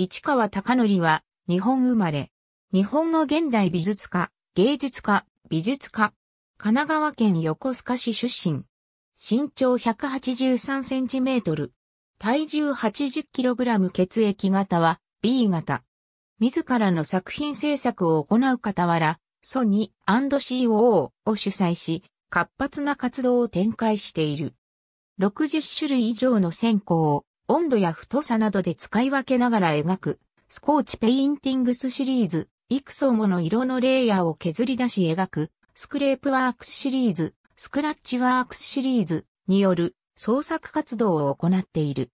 市川隆則は、日本生まれ。日本の現代美術家、芸術家、美術家。神奈川県横須賀市出身。身長183センチメートル。体重80キログラム血液型は B 型。自らの作品制作を行う傍ら、ソニー &COO を主催し、活発な活動を展開している。60種類以上の選考を温度や太さなどで使い分けながら描く、スコーチペインティングスシリーズ、幾層もの色のレイヤーを削り出し描く、スクレープワークスシリーズ、スクラッチワークスシリーズによる創作活動を行っている。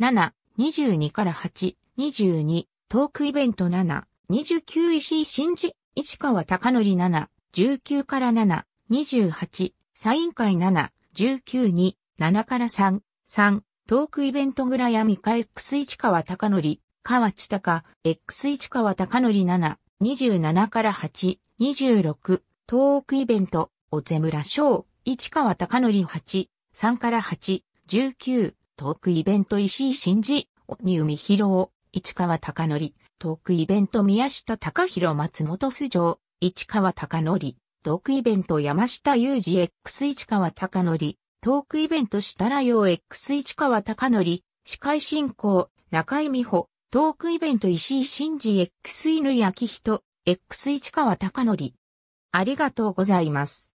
7、22から8、22、トークイベント7、29石井真治、市川貴則7、19から7、28、サイン会7、19に、7から3、3、トークイベントグラヤみか x 市川高則、川地高、x 市川高則7、27から8、26、トークイベント、おぜむら翔、市川高則8、3から8、19、トークイベント石井真二、鬼海博市川高則、トークイベント宮下隆弘松本素城、市川高則、トークイベント山下裕二 X 市川高則、トークイベントしたらよ X 市川貴則、司会進行、中井美穂、トークイベント石井真二 X 犬焼人、X 市川貴則。ありがとうございます。